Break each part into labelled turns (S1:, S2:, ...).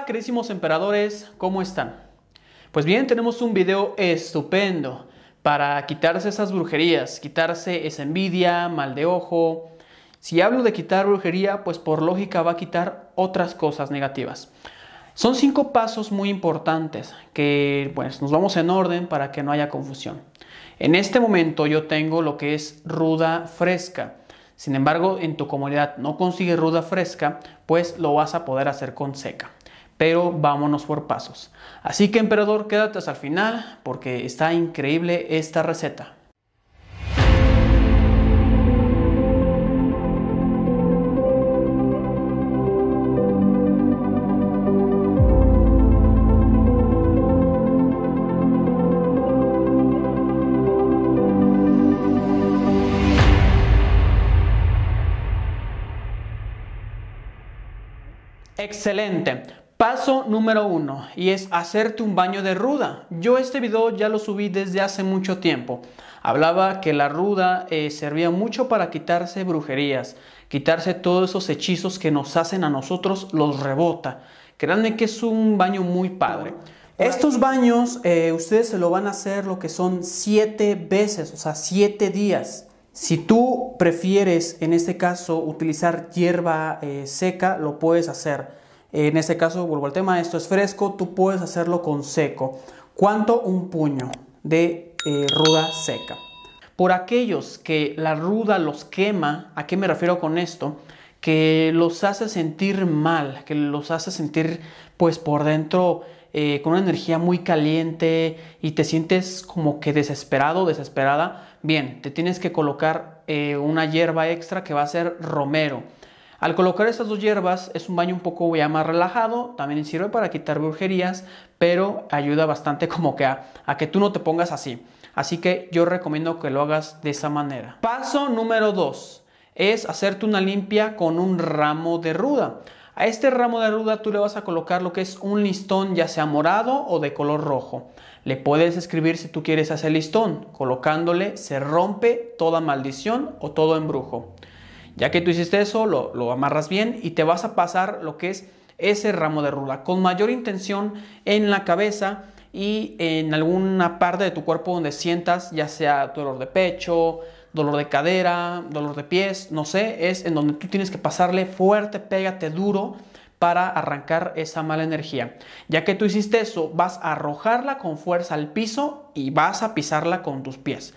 S1: querísimos emperadores, ¿cómo están? Pues bien, tenemos un video estupendo para quitarse esas brujerías, quitarse esa envidia, mal de ojo. Si hablo de quitar brujería, pues por lógica va a quitar otras cosas negativas. Son cinco pasos muy importantes que pues nos vamos en orden para que no haya confusión. En este momento yo tengo lo que es ruda fresca. Sin embargo, en tu comunidad no consigues ruda fresca, pues lo vas a poder hacer con seca pero vámonos por pasos. Así que emperador, quédate hasta el final porque está increíble esta receta. Excelente. Paso número uno y es hacerte un baño de ruda. Yo este video ya lo subí desde hace mucho tiempo. Hablaba que la ruda eh, servía mucho para quitarse brujerías, quitarse todos esos hechizos que nos hacen a nosotros, los rebota. Créanme que es un baño muy padre. Estos baños eh, ustedes se lo van a hacer lo que son siete veces, o sea, siete días. Si tú prefieres, en este caso, utilizar hierba eh, seca, lo puedes hacer. En este caso, vuelvo al tema, esto es fresco, tú puedes hacerlo con seco. ¿Cuánto? Un puño de eh, ruda seca. Por aquellos que la ruda los quema, ¿a qué me refiero con esto? Que los hace sentir mal, que los hace sentir pues por dentro eh, con una energía muy caliente y te sientes como que desesperado, desesperada. Bien, te tienes que colocar eh, una hierba extra que va a ser romero al colocar estas dos hierbas es un baño un poco ya más relajado, también sirve para quitar brujerías, pero ayuda bastante como que a, que tú no te pongas así. Así que yo recomiendo que lo hagas de esa manera. Paso número 2 es hacerte una limpia con un ramo de ruda. A este ramo de ruda tú le vas a colocar lo que es un listón ya sea morado o de color rojo. Le puedes escribir si tú quieres hacer listón. Colocándole se rompe toda maldición o todo embrujo. Ya que tú hiciste eso, lo, amarras bien y te vas a pasar lo que es ese ramo de ruda con mayor intención en la cabeza y en alguna parte de tu cuerpo donde sientas ya sea dolor de pecho, dolor de cadera, dolor de pies, no sé, es en donde tú tienes que pasarle fuerte, pégate duro para arrancar esa mala energía. Ya que tú hiciste eso, vas a arrojarla con fuerza al piso y vas a pisarla con tus pies.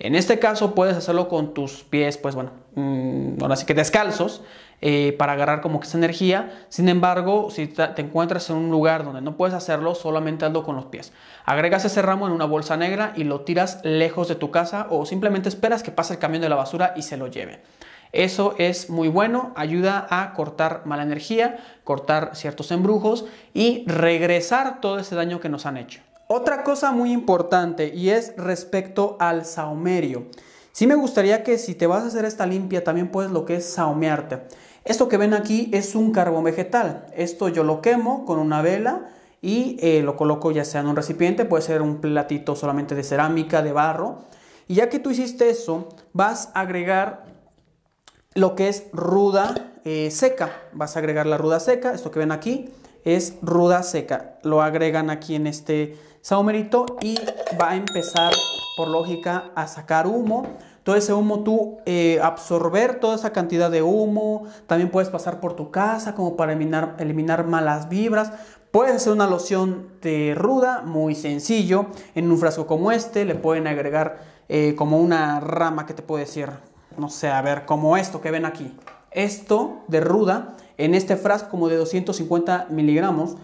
S1: En este caso puedes hacerlo con tus pies, pues bueno, mm, ahora sí que descalzos, eh, para agarrar como que esa energía. Sin embargo, si te encuentras en un lugar donde no puedes hacerlo, solamente hazlo con los pies. Agregas ese ramo en una bolsa negra y lo tiras lejos de tu casa o simplemente esperas que pase el camión de la basura y se lo lleve. Eso es muy bueno, ayuda a cortar mala energía, cortar ciertos embrujos y regresar todo ese daño que nos han hecho. Otra cosa muy importante y es respecto al saumerio. Sí me gustaría que si te vas a hacer esta limpia también puedes lo que es saumearte. Esto que ven aquí es un carbón vegetal. Esto yo lo quemo con una vela y eh, lo coloco ya sea en un recipiente, puede ser un platito solamente de cerámica, de barro. Y ya que tú hiciste eso, vas a agregar lo que es ruda eh, seca. Vas a agregar la ruda seca, esto que ven aquí es ruda seca. Lo agregan aquí en este saumerito y va a empezar, por lógica, a sacar humo. Todo ese humo tú eh, absorber toda esa cantidad de humo. También puedes pasar por tu casa como para eliminar, malas vibras. Puedes hacer una loción de ruda, muy sencillo. En un frasco como este le pueden agregar eh, como una rama que te puede decir, no sé, a ver, como esto que ven aquí. Esto de ruda en este frasco como de 250 miligramos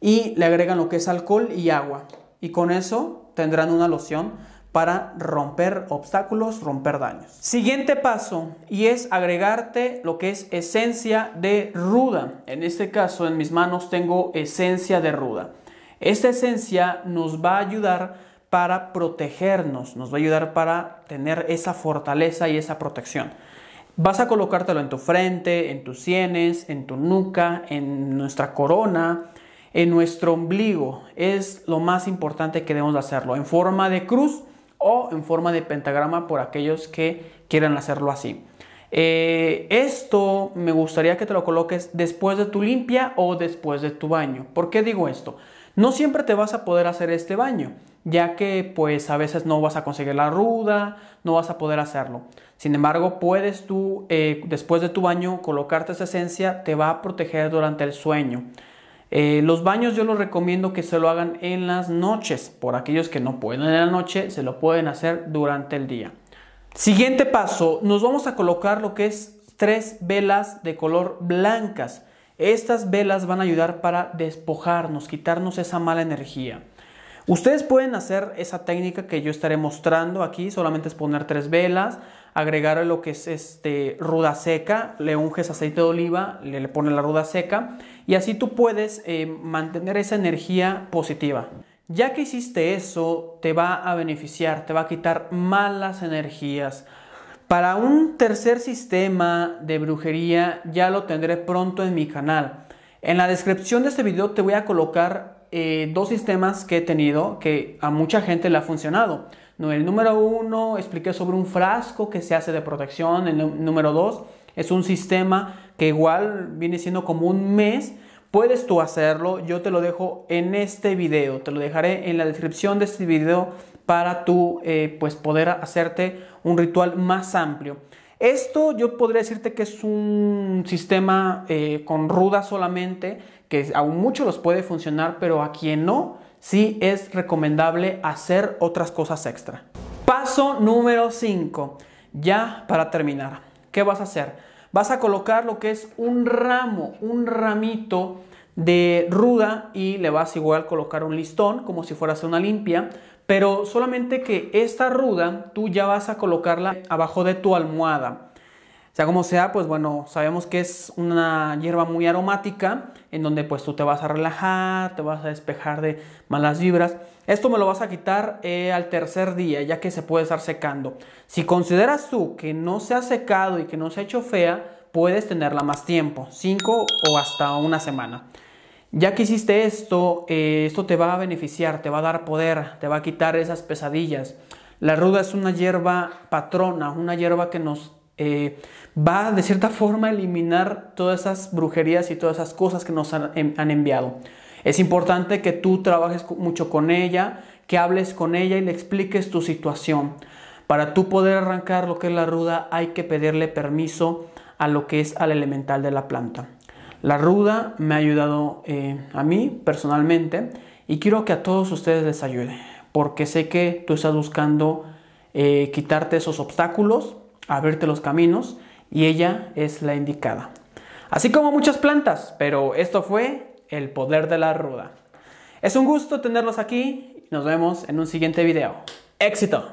S1: y le agregan lo que es alcohol y agua. Y con eso tendrán una loción para romper obstáculos, romper daños. Siguiente paso y es agregarte lo que es esencia de ruda. En este caso en mis manos tengo esencia de ruda. Esta esencia nos va a ayudar para protegernos, nos va a ayudar para tener esa fortaleza y esa protección. Vas a colocártelo en tu frente, en tus sienes, en tu nuca, en nuestra corona, en nuestro ombligo. Es lo más importante que debemos hacerlo, en forma de cruz o en forma de pentagrama por aquellos que quieran hacerlo así. Eh, esto me gustaría que te lo coloques después de tu limpia o después de tu baño. ¿Por qué digo esto? No siempre te vas a poder hacer este baño, ya que pues a veces no vas a conseguir la ruda, no vas a poder hacerlo. Sin embargo, puedes tú, eh, después de tu baño, colocarte esa esencia, te va a proteger durante el sueño. Eh, los baños yo los recomiendo que se lo hagan en las noches. Por aquellos que no pueden en la noche, se lo pueden hacer durante el día. Siguiente paso, nos vamos a colocar lo que es tres velas de color blancas. Estas velas van a ayudar para despojarnos, quitarnos esa mala energía. Ustedes pueden hacer esa técnica que yo estaré mostrando aquí, solamente es poner tres velas, agregar lo que es este, ruda seca, le unges aceite de oliva, le, le pones la ruda seca y así tú puedes eh, mantener esa energía positiva. Ya que hiciste eso, te va a beneficiar, te va a quitar malas energías, para un tercer sistema de brujería ya lo tendré pronto en mi canal. En la descripción de este video te voy a colocar eh, dos sistemas que he tenido que a mucha gente le ha funcionado. El número uno expliqué sobre un frasco que se hace de protección. El número dos es un sistema que igual viene siendo como un mes. Puedes tú hacerlo, yo te lo dejo en este video, te lo dejaré en la descripción de este video para tú eh, pues poder hacerte un ritual más amplio. Esto yo podría decirte que es un sistema eh, con ruda solamente, que aún muchos los puede funcionar, pero a quien no, sí es recomendable hacer otras cosas extra. Paso número 5, ya para terminar. ¿Qué vas a hacer? Vas a colocar lo que es un ramo, un ramito de ruda y le vas igual colocar un listón como si fueras una limpia pero solamente que esta ruda tú ya vas a colocarla abajo de tu almohada. sea como sea, pues bueno, sabemos que es una hierba muy aromática en donde pues tú te vas a relajar, te vas a despejar de malas vibras. Esto me lo vas a quitar eh, al tercer día ya que se puede estar secando. Si consideras tú que no se ha secado y que no se ha hecho fea, puedes tenerla más tiempo, 5 o hasta una semana. Ya que hiciste esto, eh, esto te va a beneficiar, te va a dar poder, te va a quitar esas pesadillas. La ruda es una hierba patrona, una hierba que nos eh, va de cierta forma a eliminar todas esas brujerías y todas esas cosas que nos han, han enviado. Es importante que tú trabajes mucho con ella, que hables con ella y le expliques tu situación. Para tú poder arrancar lo que es la ruda hay que pedirle permiso a lo que es al elemental de la planta. La ruda me ha ayudado eh, a mí personalmente y quiero que a todos ustedes les ayude, porque sé que tú estás buscando eh, quitarte esos obstáculos, abrirte los caminos y ella es la indicada. Así como muchas plantas, pero esto fue el poder de la ruda. Es un gusto tenerlos aquí. y Nos vemos en un siguiente video. ¡Éxito!